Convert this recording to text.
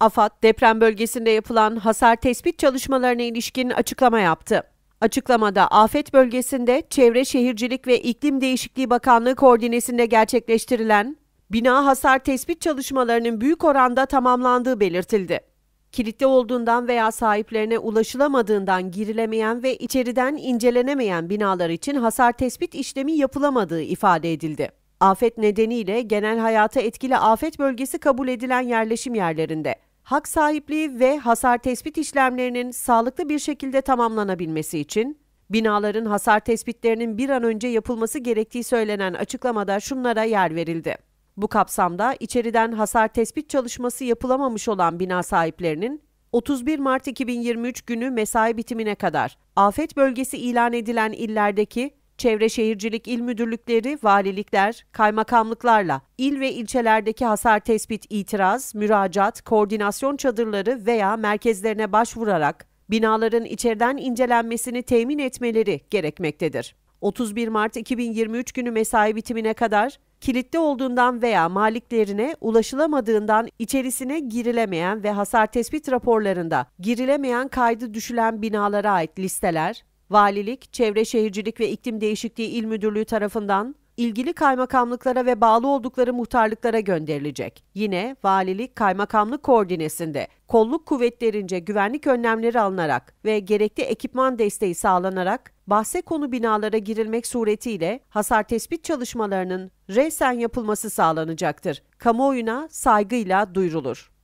AFAD deprem bölgesinde yapılan hasar tespit çalışmalarına ilişkin açıklama yaptı. Açıklamada afet bölgesinde Çevre Şehircilik ve İklim Değişikliği Bakanlığı koordinesinde gerçekleştirilen bina hasar tespit çalışmalarının büyük oranda tamamlandığı belirtildi. Kilitli olduğundan veya sahiplerine ulaşılamadığından girilemeyen ve içeriden incelenemeyen binalar için hasar tespit işlemi yapılamadığı ifade edildi. Afet nedeniyle genel hayata etkili afet bölgesi kabul edilen yerleşim yerlerinde hak sahipliği ve hasar tespit işlemlerinin sağlıklı bir şekilde tamamlanabilmesi için binaların hasar tespitlerinin bir an önce yapılması gerektiği söylenen açıklamada şunlara yer verildi. Bu kapsamda içeriden hasar tespit çalışması yapılamamış olan bina sahiplerinin 31 Mart 2023 günü mesai bitimine kadar afet bölgesi ilan edilen illerdeki Çevre Şehircilik İl Müdürlükleri, valilikler, kaymakamlıklarla il ve ilçelerdeki hasar tespit, itiraz, müracaat, koordinasyon çadırları veya merkezlerine başvurarak binaların içeriden incelenmesini temin etmeleri gerekmektedir. 31 Mart 2023 günü mesai bitimine kadar kilitli olduğundan veya maliklerine ulaşılamadığından içerisine girilemeyen ve hasar tespit raporlarında girilemeyen kaydı düşülen binalara ait listeler, Valilik, Çevre Şehircilik ve İklim Değişikliği İl Müdürlüğü tarafından ilgili kaymakamlıklara ve bağlı oldukları muhtarlıklara gönderilecek. Yine valilik kaymakamlık koordinesinde kolluk kuvvetlerince güvenlik önlemleri alınarak ve gerekli ekipman desteği sağlanarak bahse konu binalara girilmek suretiyle hasar tespit çalışmalarının resen yapılması sağlanacaktır. Kamuoyuna saygıyla duyurulur.